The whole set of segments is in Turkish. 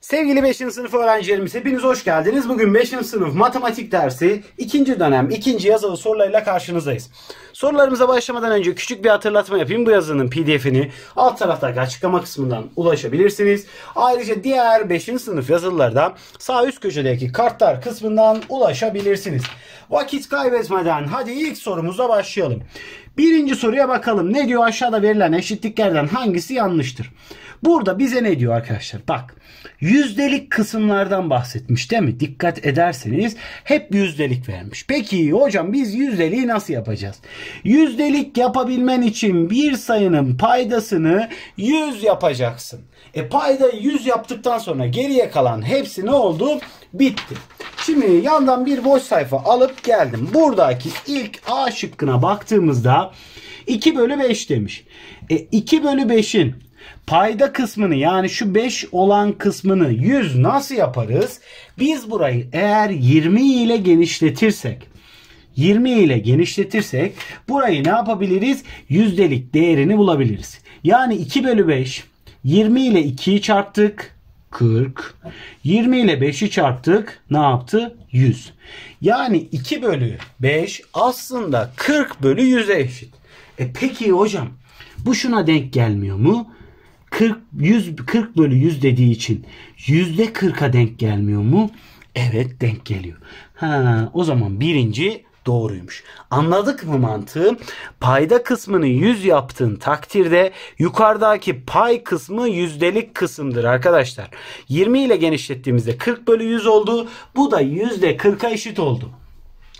Sevgili 5. sınıf öğrencilerimiz hepiniz hoş geldiniz. Bugün 5. sınıf matematik dersi 2. dönem 2. yazılı sorularıyla karşınızdayız. Sorularımıza başlamadan önce küçük bir hatırlatma yapayım. Bu yazının pdf'ini alt taraftaki açıklama kısmından ulaşabilirsiniz. Ayrıca diğer 5. sınıf yazılılardan sağ üst köşedeki kartlar kısmından ulaşabilirsiniz. Vakit kaybetmeden hadi ilk sorumuza başlayalım. Birinci soruya bakalım. Ne diyor aşağıda verilen eşitliklerden hangisi yanlıştır? Burada bize ne diyor arkadaşlar? Bak yüzdelik kısımlardan bahsetmiş değil mi? Dikkat ederseniz hep yüzdelik vermiş. Peki hocam biz yüzdeliği nasıl yapacağız? Yüzdelik yapabilmen için bir sayının paydasını 100 yapacaksın. E paydayı 100 yaptıktan sonra geriye kalan hepsi ne oldu? Bitti. Şimdi yandan bir boş sayfa alıp geldim. Buradaki ilk A şıkkına baktığımızda 2 bölü 5 demiş. E 2 bölü 5'in payda kısmını yani şu 5 olan kısmını 100 nasıl yaparız? Biz burayı eğer 20 ile genişletirsek 20 ile genişletirsek burayı ne yapabiliriz? Yüzdelik değerini bulabiliriz. Yani 2 bölü 5 20 ile 2'yi çarptık 40 20 ile 5'i çarptık ne yaptı? 100. Yani 2 bölü 5 aslında 40 bölü 100'e eşit. E peki hocam bu şuna denk gelmiyor mu? 40, 100, 40 bölü 100 dediği için yüzde 40'a denk gelmiyor mu? Evet denk geliyor. Ha, o zaman birinci doğruymuş. Anladık mı mantığı? Payda kısmını 100 yaptığın takdirde yukarıdaki pay kısmı yüzdelik kısımdır arkadaşlar. 20 ile genişlettiğimizde 40 bölü 100 oldu. Bu da yüzde %40'a eşit oldu.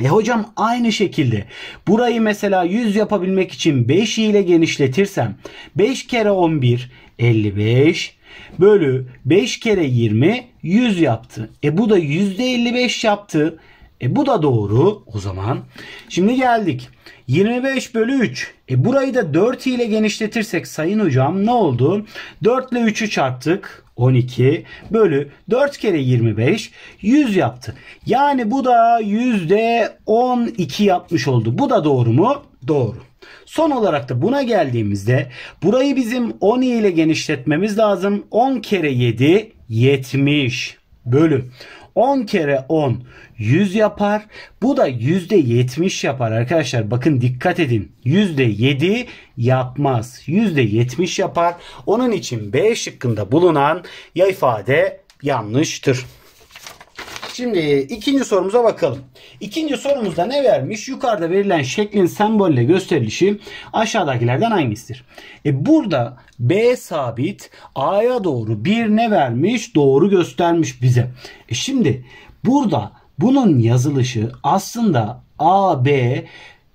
E hocam aynı şekilde burayı mesela 100 yapabilmek için 5 ile genişletirsem 5 kere 11 55 bölü 5 kere 20 100 yaptı. E bu da %55 yaptı. E bu da doğru o zaman. Şimdi geldik. 25 bölü 3. E burayı da 4 ile genişletirsek sayın hocam ne oldu? 4 ile 3'ü çarptık. 12 bölü 4 kere 25 100 yaptı. Yani bu da %12 yapmış oldu. Bu da doğru mu? Doğru. Son olarak da buna geldiğimizde burayı bizim 10 ile genişletmemiz lazım. 10 kere 7 70 bölü 10 kere 10 100 yapar. Bu da %70 yapar arkadaşlar. Bakın dikkat edin. %7 yapmaz. %70 yapar. Onun için B şıkkında bulunan ya ifade yanlıştır. Şimdi ikinci sorumuza bakalım. İkinci sorumuzda ne vermiş? Yukarıda verilen şeklin sembolle gösterilişi aşağıdakilerden hangisidir? E burada B sabit A'ya doğru bir ne vermiş? Doğru göstermiş bize. E şimdi burada bunun yazılışı aslında A, B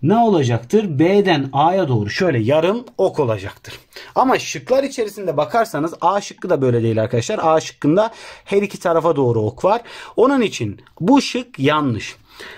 ne olacaktır? B'den A'ya doğru şöyle yarım ok olacaktır. Ama şıklar içerisinde bakarsanız A şıkkı da böyle değil arkadaşlar. A şıkkında her iki tarafa doğru ok var. Onun için bu şık yanlış.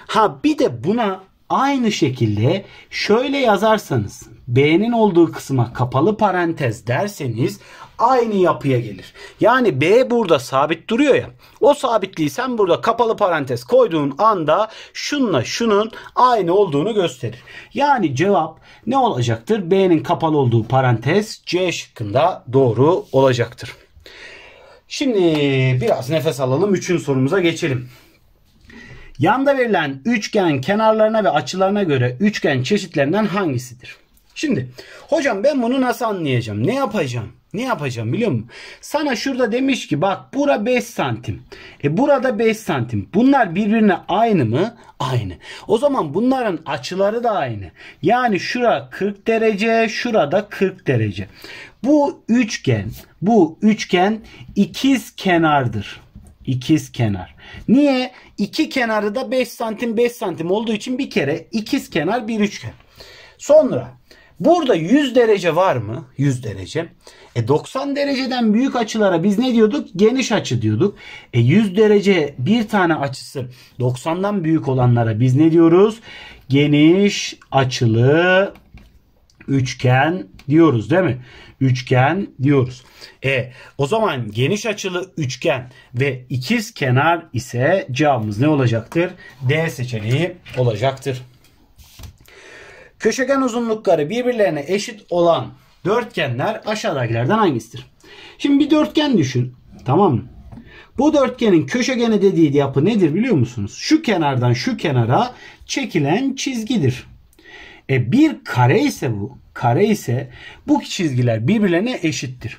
Ha bir de buna aynı şekilde şöyle yazarsanız B'nin olduğu kısma kapalı parantez derseniz aynı yapıya gelir. Yani B burada sabit duruyor ya. O sabitliği sen burada kapalı parantez koyduğun anda şunla şunun aynı olduğunu gösterir. Yani cevap ne olacaktır? B'nin kapalı olduğu parantez C şıkkında doğru olacaktır. Şimdi biraz nefes alalım. Üçün sorumuza geçelim. Yanda verilen üçgen kenarlarına ve açılarına göre üçgen çeşitlerinden hangisidir? Şimdi hocam ben bunu nasıl anlayacağım? Ne yapacağım? Ne yapacağım biliyor musun? Sana şurada demiş ki bak bura 5 santim. E burada 5 santim. Bunlar birbirine aynı mı? Aynı. O zaman bunların açıları da aynı. Yani şura 40 derece, şurada 40 derece. Bu üçgen, bu üçgen ikiz kenardır. İkiz kenar. Niye? İki kenarı da 5 santim 5 santim olduğu için bir kere ikiz kenar bir üçgen. Sonra burada 100 derece var mı? 100 derece. E 90 dereceden büyük açılara biz ne diyorduk? Geniş açı diyorduk. E 100 derece bir tane açısı 90'dan büyük olanlara biz ne diyoruz? Geniş açılı üçgen diyoruz değil mi? Üçgen diyoruz. E o zaman geniş açılı üçgen ve ikiz kenar ise cevabımız ne olacaktır? D seçeneği olacaktır. Köşegen uzunlukları birbirlerine eşit olan Dörtgenler aşağıdakilerden hangisidir? Şimdi bir dörtgen düşün. Tamam mı? Bu dörtgenin köşegeni dediği yapı nedir biliyor musunuz? Şu kenardan şu kenara çekilen çizgidir. E bir kare ise bu, kare ise bu çizgiler birbirlerine eşittir.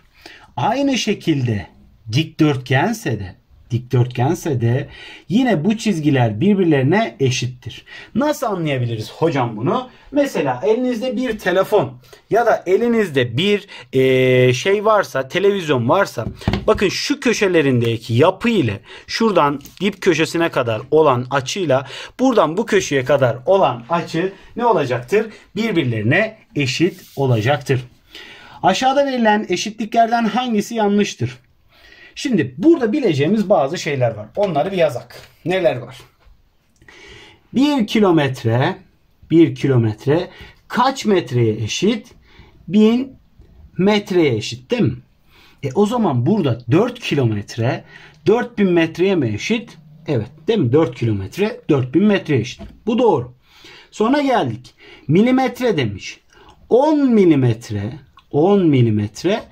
Aynı şekilde dikdörtgense de dikdörtgense de yine bu çizgiler birbirlerine eşittir. Nasıl anlayabiliriz hocam bunu? Mesela elinizde bir telefon ya da elinizde bir e, şey varsa, televizyon varsa bakın şu köşelerindeki yapı ile şuradan dip köşesine kadar olan açıyla buradan bu köşeye kadar olan açı ne olacaktır? Birbirlerine eşit olacaktır. Aşağıda verilen eşitliklerden hangisi yanlıştır? Şimdi burada bileceğimiz bazı şeyler var. Onları bir yazak. Neler var? 1 kilometre 1 kilometre kaç metreye eşit? 1000 metreye eşit değil mi? E o zaman burada 4 kilometre 4000 metreye mi eşit? Evet değil mi? 4 kilometre 4000 metreye eşit. Bu doğru. Sonra geldik. Milimetre demiş. 10 milimetre 10 milimetre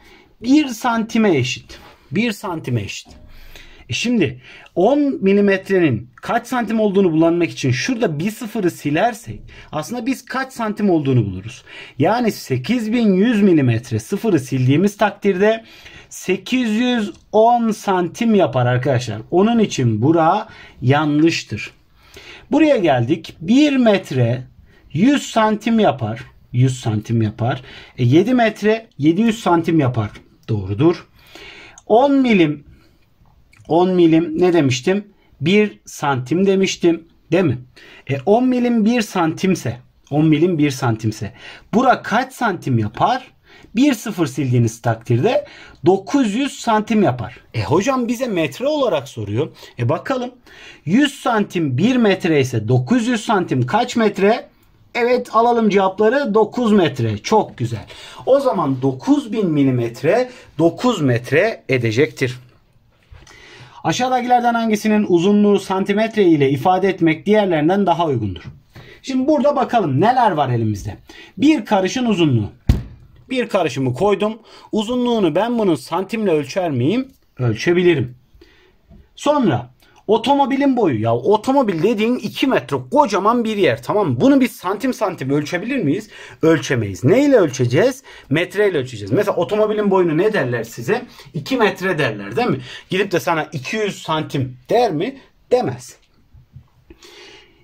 1 santime eşit. 1 santim eşit. E şimdi 10 milimetrenin kaç santim olduğunu bulanmak için şurada bir sıfırı silersek aslında biz kaç santim olduğunu buluruz. Yani 8100 milimetre sıfırı sildiğimiz takdirde 810 santim yapar arkadaşlar. Onun için bura yanlıştır. Buraya geldik. 1 metre 100 santim yapar. 100 santim yapar. E 7 metre 700 santim yapar. Doğrudur. 10 milim 10 milim ne demiştim? 1 santim demiştim. Değil mi? E 10 milim 1 santimse 10 milim 1 santimse bura kaç santim yapar? 1 sıfır sildiğiniz takdirde 900 santim yapar. E hocam bize metre olarak soruyor. E bakalım 100 santim 1 metre ise 900 santim kaç metre? Evet alalım cevapları 9 metre. Çok güzel. O zaman 9000 milimetre 9 metre edecektir. Aşağıdakilerden hangisinin uzunluğu santimetre ile ifade etmek diğerlerinden daha uygundur? Şimdi burada bakalım neler var elimizde. Bir karışın uzunluğu. Bir karışımı koydum. Uzunluğunu ben bunun santimle ölçer miyim? Ölçebilirim. Sonra Otomobilin boyu ya otomobil dediğin 2 metre kocaman bir yer tamam Bunu biz santim santim ölçebilir miyiz? Ölçemeyiz. Neyle ölçeceğiz? Metreyle ölçeceğiz. Mesela otomobilin boyunu ne derler size? 2 metre derler değil mi? Gidip de sana 200 santim der mi? Demez.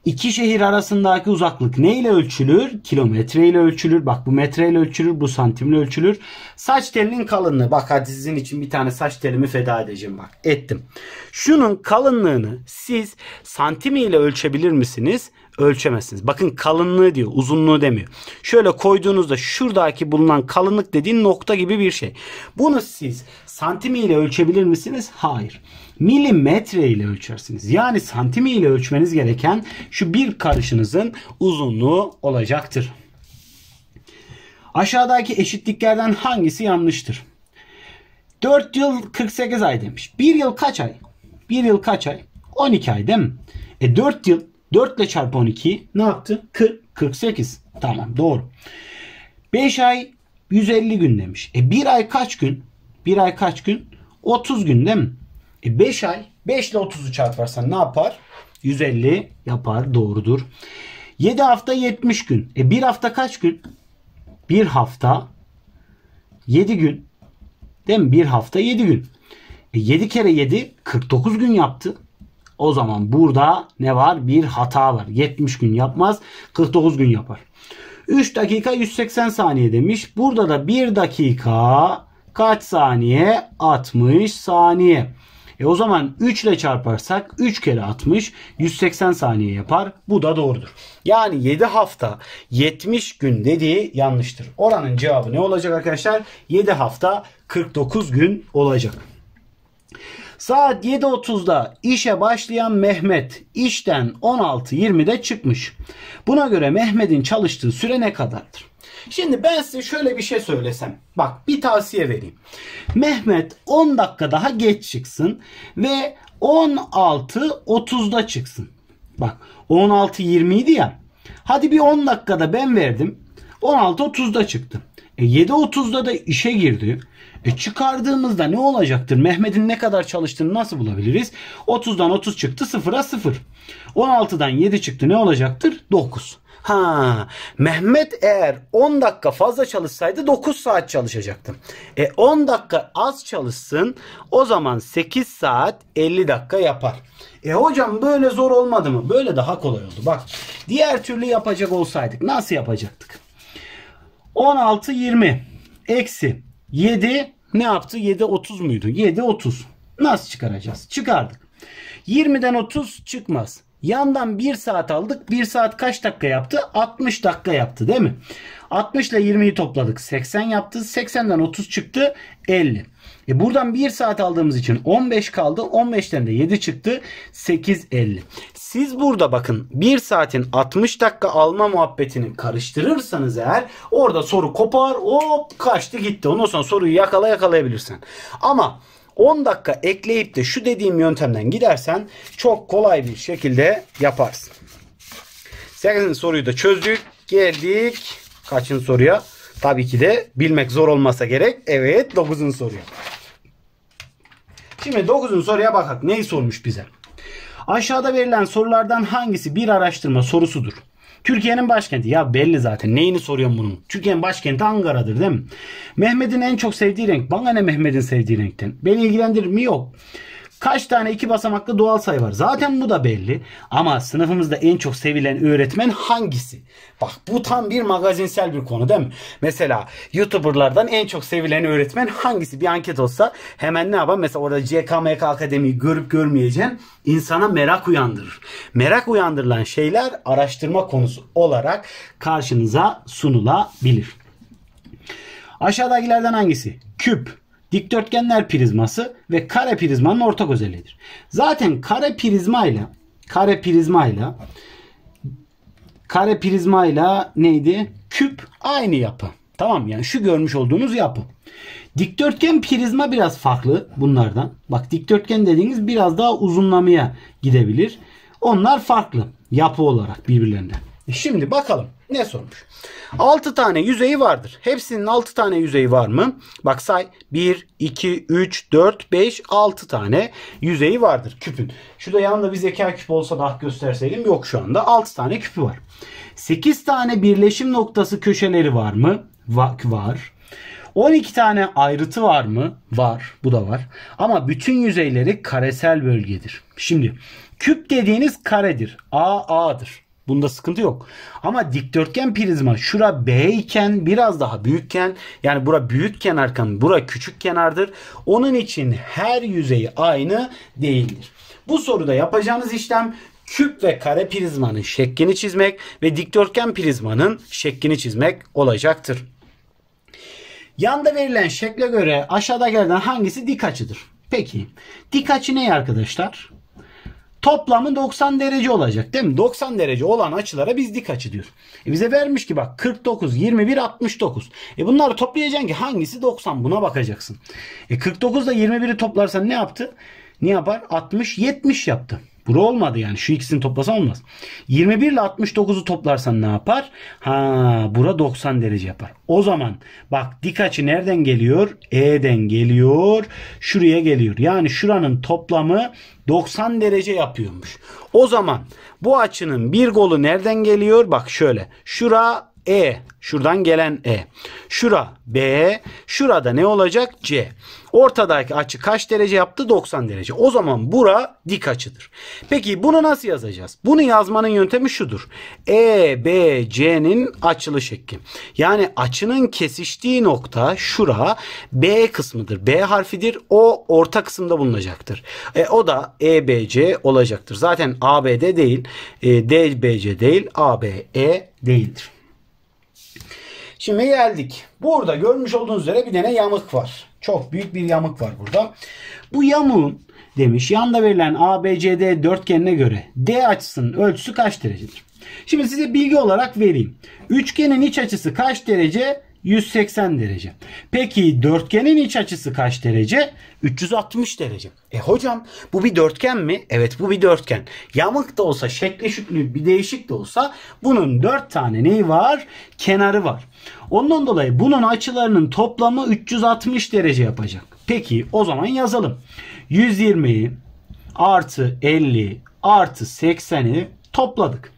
İki şehir arasındaki uzaklık ne ile ölçülür? Kilometre ile ölçülür. Bak bu metre ile ölçülür. Bu santimle ölçülür. Saç telinin kalınlığı. Bak hadi sizin için bir tane saç telimi feda edeceğim bak. Ettim. Şunun kalınlığını siz santim ile ölçebilir misiniz? Ölçemezsiniz. Bakın kalınlığı diyor. Uzunluğu demiyor. Şöyle koyduğunuzda şuradaki bulunan kalınlık dediğin nokta gibi bir şey. Bunu siz santim ile ölçebilir misiniz? Hayır milimetre ile ölçersiniz. Yani santimi ile ölçmeniz gereken şu bir karışınızın uzunluğu olacaktır. Aşağıdaki eşitliklerden hangisi yanlıştır? 4 yıl 48 ay demiş. 1 yıl kaç ay? 1 yıl kaç ay? 12 ay değil mi? E 4 yıl 4 ile çarpı 12 ne yaptı? 40, 48. Tamam doğru. 5 ay 150 gün demiş. E 1 ay kaç gün? 1 ay kaç gün? 30 gün değil mi? E 5 ay 5 ile 30'u çarparsan ne yapar? 150 yapar doğrudur. 7 hafta 70 gün. E 1 hafta kaç gün? 1 hafta 7 gün. Değil mi? 1 hafta 7 gün. E 7 kere 7 49 gün yaptı. O zaman burada ne var? Bir hata var. 70 gün yapmaz. 49 gün yapar. 3 dakika 180 saniye demiş. Burada da 1 dakika kaç saniye? 60 saniye. E o zaman 3 ile çarparsak 3 kere 60 180 saniye yapar. Bu da doğrudur. Yani 7 hafta 70 gün dediği yanlıştır. Oranın cevabı ne olacak arkadaşlar? 7 hafta 49 gün olacak. Saat 7.30'da işe başlayan Mehmet işten 16.20'de çıkmış. Buna göre Mehmet'in çalıştığı süre ne kadardır? Şimdi ben size şöyle bir şey söylesem. Bak bir tavsiye vereyim. Mehmet 10 dakika daha geç çıksın ve 16.30'da çıksın. Bak 16.20 idi ya. Hadi bir 10 dakikada ben verdim. 16.30'da çıktı. E 7.30'da da işe girdi. E çıkardığımızda ne olacaktır? Mehmet'in ne kadar çalıştığını nasıl bulabiliriz? 30'dan 30 çıktı 0'a 0. 16'dan 7 çıktı ne olacaktır? 9. Ha, Mehmet eğer 10 dakika fazla çalışsaydı 9 saat çalışacaktım. E 10 dakika az çalışsın o zaman 8 saat 50 dakika yapar. E hocam böyle zor olmadı mı? Böyle daha kolay oldu. Bak diğer türlü yapacak olsaydık nasıl yapacaktık? 16 20 eksi 7 ne yaptı? 7 30 muydu? 7 30. Nasıl çıkaracağız? Çıkardık. 20'den 30 çıkmaz. Yandan 1 saat aldık. 1 saat kaç dakika yaptı? 60 dakika yaptı değil mi? 60 ile 20'yi topladık. 80 yaptı. 80'den 30 çıktı. 50. E buradan 1 saat aldığımız için 15 kaldı. 15'ten de 7 çıktı. 8.50. Siz burada bakın 1 saatin 60 dakika alma muhabbetini karıştırırsanız eğer orada soru kopar hop kaçtı gitti. Ondan sonra soruyu yakala yakalayabilirsen. Ama 10 dakika ekleyip de şu dediğim yöntemden gidersen çok kolay bir şekilde yaparsın. 8. soruyu da çözdük. Geldik kaçın soruya? Tabii ki de bilmek zor olmasa gerek. Evet 9. soruya. Şimdi 9. soruya bakak. Neyi sormuş bize? Aşağıda verilen sorulardan hangisi bir araştırma sorusudur? Türkiye'nin başkenti ya belli zaten. Neyini soruyorum bunun? Türkiye'nin başkenti Ankara'dır değil mi? Mehmet'in en çok sevdiği renk. Bana ne Mehmet'in sevdiği renkten? Beni ilgilendirir mi? Yok. Kaç tane iki basamaklı doğal sayı var? Zaten bu da belli. Ama sınıfımızda en çok sevilen öğretmen hangisi? Bak bu tam bir magazinsel bir konu değil mi? Mesela YouTuber'lardan en çok sevilen öğretmen hangisi? Bir anket olsa hemen ne yapalım? Mesela orada CKMK Akademi'yi görüp görmeyeceğim insana merak uyandırır. Merak uyandırılan şeyler araştırma konusu olarak karşınıza sunulabilir. Aşağıdakilerden hangisi? Küp, dikdörtgenler prizması ve kare prizmanın ortak özelliğidir. Zaten kare prizma ile kare prizma ile kare prizma ile neydi? Küp aynı yapı. Tamam yani şu görmüş olduğunuz yapı. Dikdörtgen prizma biraz farklı bunlardan. Bak dikdörtgen dediğiniz biraz daha uzunlamaya gidebilir. Onlar farklı yapı olarak birbirlerinden. E şimdi bakalım ne sormuş. 6 tane yüzeyi vardır. Hepsinin 6 tane yüzeyi var mı? Bak say 1, 2, 3, 4, 5, 6 tane yüzeyi vardır küpün. Şurada yanında bir zeka küpü olsa daha gösterseydim yok şu anda. 6 tane küpü var. 8 tane birleşim noktası köşeleri var mı? Va var. 12 tane ayrıtı var mı? Var. Bu da var. Ama bütün yüzeyleri karesel bölgedir. Şimdi küp dediğiniz karedir. A A'dır. Bunda sıkıntı yok. Ama dikdörtgen prizma şura B iken biraz daha büyükken yani bura büyük kenar kan bura küçük kenardır. Onun için her yüzeyi aynı değildir. Bu soruda yapacağınız işlem küp ve kare prizmanın şeklini çizmek ve dikdörtgen prizmanın şeklini çizmek olacaktır. Yanda verilen şekle göre aşağıda gelen hangisi dik açıdır? Peki dik açı ne arkadaşlar? Toplamı 90 derece olacak değil mi? 90 derece olan açılara biz dik açı diyoruz. E bize vermiş ki bak 49, 21, 69. E bunları toplayacaksın ki hangisi 90 buna bakacaksın. E 49 ile 21'i toplarsan ne yaptı? Ne yapar? 60, 70 yaptı. Bura olmadı yani. Şu ikisini toplasan olmaz. 21 ile 69'u toplarsan ne yapar? Ha bura 90 derece yapar. O zaman bak dik açı nereden geliyor? E'den geliyor. Şuraya geliyor. Yani şuranın toplamı 90 derece yapıyormuş. O zaman bu açının bir golü nereden geliyor? Bak şöyle. Şura e. Şuradan gelen E. Şura B. Şurada ne olacak? C. Ortadaki açı kaç derece yaptı? 90 derece. O zaman bura dik açıdır. Peki bunu nasıl yazacağız? Bunu yazmanın yöntemi şudur. E, B, C'nin açılı şekli. Yani açının kesiştiği nokta şura B kısmıdır. B harfidir. O orta kısımda bulunacaktır. E, o da E, B, C olacaktır. Zaten A, B de değil. E, D, B, C değil. A, B, E değildir. Şimdi geldik. Burada görmüş olduğunuz üzere bir tane yamuk var. Çok büyük bir yamuk var burada. Bu yamuğun demiş yanda verilen ABCD dörtgenine göre D açısının ölçüsü kaç derecedir? Şimdi size bilgi olarak vereyim. Üçgenin iç açısı kaç derece? 180 derece. Peki dörtgenin iç açısı kaç derece? 360 derece. E hocam bu bir dörtgen mi? Evet bu bir dörtgen. Yamık da olsa şekli şüklü bir değişik de olsa bunun dört tane neyi var? Kenarı var. Ondan dolayı bunun açılarının toplamı 360 derece yapacak. Peki o zaman yazalım. 120'yi artı 50 artı 80'i topladık.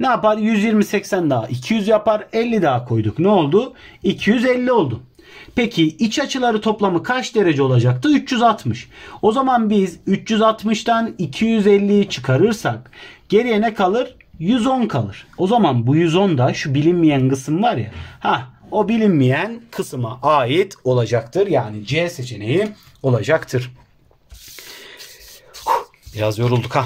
Ne yapar? 120-80 daha. 200 yapar. 50 daha koyduk. Ne oldu? 250 oldu. Peki iç açıları toplamı kaç derece olacaktı? 360. O zaman biz 360'tan 250'yi çıkarırsak geriye ne kalır? 110 kalır. O zaman bu 110 da şu bilinmeyen kısım var ya. Ha o bilinmeyen kısma ait olacaktır. Yani C seçeneği olacaktır. Biraz yorulduk ha.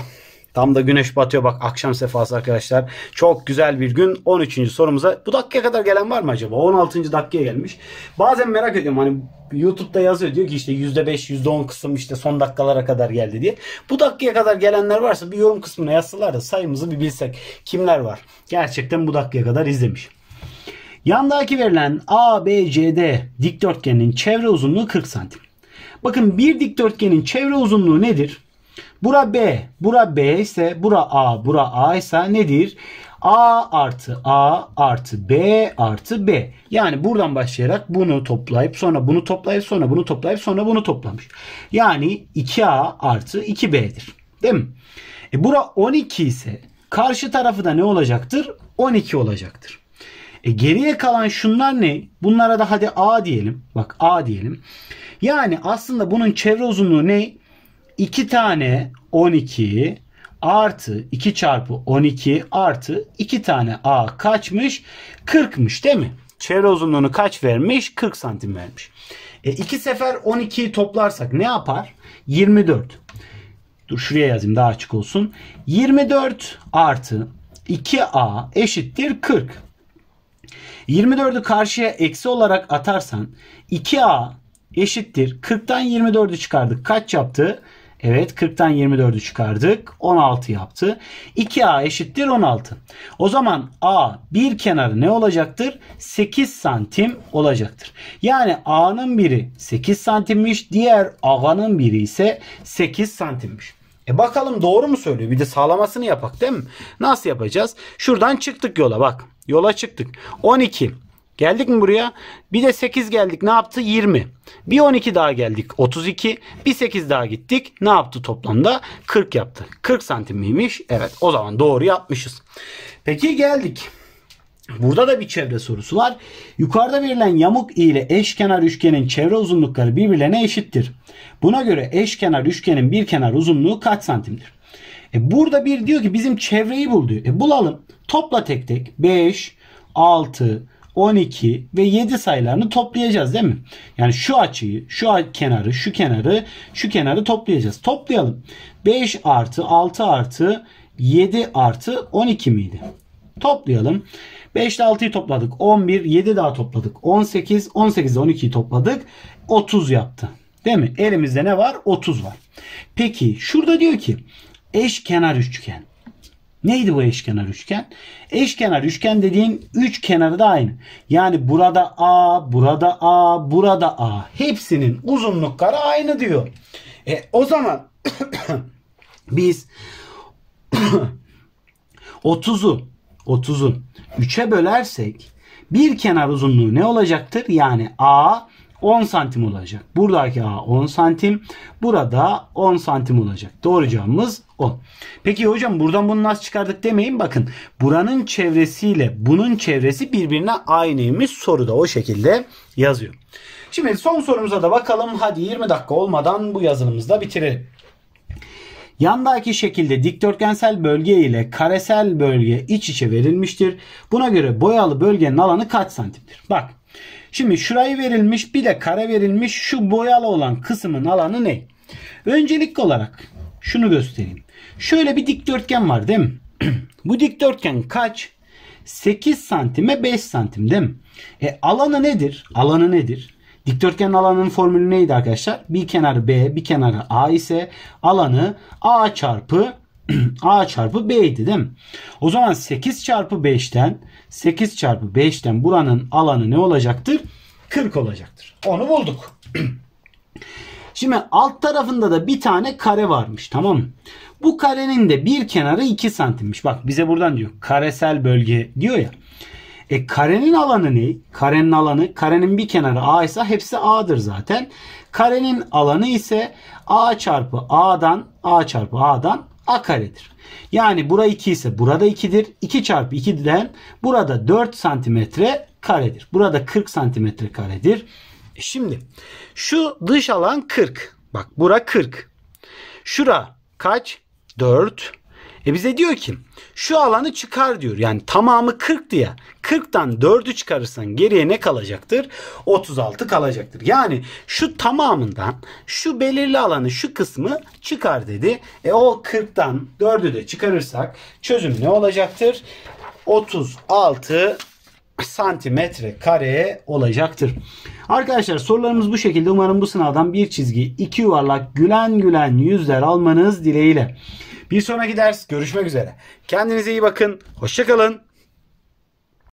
Tam da güneş batıyor bak akşam sefası arkadaşlar. Çok güzel bir gün 13. sorumuza. Bu dakikaya kadar gelen var mı acaba? 16. dakikaya gelmiş. Bazen merak ediyorum hani YouTube'da yazıyor diyor ki işte %5 %10 kısım işte son dakikalara kadar geldi diye. Bu dakikaya kadar gelenler varsa bir yorum kısmına yazsalar da sayımızı bir bilsek. Kimler var? Gerçekten bu dakikaya kadar izlemiş. Yandaki verilen ABCD dikdörtgenin çevre uzunluğu 40 santim. Bakın bir dikdörtgenin çevre uzunluğu nedir? Bura B, bura B ise, bura A, bura A ise nedir? A artı A artı B artı B. Yani buradan başlayarak bunu toplayıp sonra bunu toplayıp sonra bunu toplayıp sonra bunu toplamış. Yani 2A artı 2B'dir. Değil mi? E bura 12 ise karşı tarafı da ne olacaktır? 12 olacaktır. E geriye kalan şunlar ne? Bunlara da hadi A diyelim. Bak A diyelim. Yani aslında bunun çevre uzunluğu ne? 2 tane 12 artı 2 çarpı 12 artı 2 tane A kaçmış? 40'mış değil mi? Çevre uzunluğunu kaç vermiş? 40 santim vermiş. E, iki sefer 12'yi toplarsak ne yapar? 24. Dur şuraya yazayım daha açık olsun. 24 artı 2A eşittir 40. 24'ü karşıya eksi olarak atarsan 2A eşittir. 40'tan 24'ü çıkardık. Kaç yaptı? Evet 40'tan 24'ü çıkardık. 16 yaptı. 2A eşittir 16. O zaman A bir kenarı ne olacaktır? 8 santim olacaktır. Yani A'nın biri 8 santimmiş. Diğer A'nın biri ise 8 santimmiş. E bakalım doğru mu söylüyor? Bir de sağlamasını yapak değil mi? Nasıl yapacağız? Şuradan çıktık yola bak. Yola çıktık. 12 Geldik mi buraya? Bir de 8 geldik. Ne yaptı? 20. Bir 12 daha geldik. 32. Bir 8 daha gittik. Ne yaptı toplamda? 40 yaptı. 40 santim miymiş? Evet. O zaman doğru yapmışız. Peki geldik. Burada da bir çevre sorusu var. Yukarıda verilen yamuk ile eşkenar üçgenin çevre uzunlukları birbirlerine eşittir. Buna göre eşkenar üçgenin bir kenar uzunluğu kaç santimdir? E burada bir diyor ki bizim çevreyi bul diyor. E bulalım. Topla tek tek. 5, 6, 12 ve 7 sayılarını toplayacağız değil mi? Yani şu açıyı, şu kenarı, şu kenarı, şu kenarı toplayacağız. Toplayalım. 5 artı 6 artı 7 artı 12 miydi? Toplayalım. 5 ile 6'yı topladık. 11, 7 daha topladık. 18, 18 ile 12'yi topladık. 30 yaptı. Değil mi? Elimizde ne var? 30 var. Peki şurada diyor ki eşkenar üçgen. Neydi bu eşkenar üçgen? Eşkenar üçgen dediğin üç kenarı da aynı. Yani burada A, burada A, burada A. Hepsinin uzunlukları aynı diyor. E, o zaman biz 30'u 30'u 3'e bölersek bir kenar uzunluğu ne olacaktır? Yani A 10 santim olacak. Buradaki A 10 santim. Burada 10 santim olacak. Doğru cevabımız 10. Peki hocam buradan bunu nasıl çıkardık demeyin. Bakın buranın çevresiyle bunun çevresi birbirine aynıymış. Soruda o şekilde yazıyor. Şimdi son sorumuza da bakalım. Hadi 20 dakika olmadan bu yazılımızı da bitirelim. Yandaki şekilde dikdörtgensel bölge ile karesel bölge iç içe verilmiştir. Buna göre boyalı bölgenin alanı kaç santimdir? Bak Şimdi şurayı verilmiş bir de kare verilmiş şu boyalı olan kısmın alanı ne? Öncelikli olarak şunu göstereyim. Şöyle bir dikdörtgen var değil mi? Bu dikdörtgen kaç? 8 santime 5 santim değil mi? E, alanı nedir? Alanı nedir? Dikdörtgen alanının formülü neydi arkadaşlar? Bir kenarı B, bir kenarı A ise alanı A çarpı A çarpı B'ydi değil mi? O zaman 8 çarpı 5'ten 8 çarpı 5'ten buranın alanı ne olacaktır? 40 olacaktır. Onu bulduk. Şimdi alt tarafında da bir tane kare varmış tamam mı? Bu karenin de bir kenarı 2 santimmiş. Bak bize buradan diyor karesel bölge diyor ya. E karenin alanı ne? Karenin alanı, karenin bir kenarı A ise hepsi A'dır zaten. Karenin alanı ise A çarpı A'dan, A çarpı A'dan a karedir. Yani bura 2 ise burada 2'dir. 2 çarpı 2'den burada 4 santimetre karedir. Burada 40 santimetre karedir. E şimdi şu dış alan 40. Bak bura 40. Şura kaç? 4. E bize diyor ki şu alanı çıkar diyor. Yani tamamı 40 diye 40'tan 4'ü çıkarırsan geriye ne kalacaktır? 36 kalacaktır. Yani şu tamamından şu belirli alanı şu kısmı çıkar dedi. E o 40'tan 4'ü de çıkarırsak çözüm ne olacaktır? 36 santimetre kareye olacaktır. Arkadaşlar sorularımız bu şekilde. Umarım bu sınavdan bir çizgi, iki yuvarlak, gülen gülen yüzler almanız dileğiyle. Bir sonraki ders görüşmek üzere. Kendinize iyi bakın. Hoşçakalın.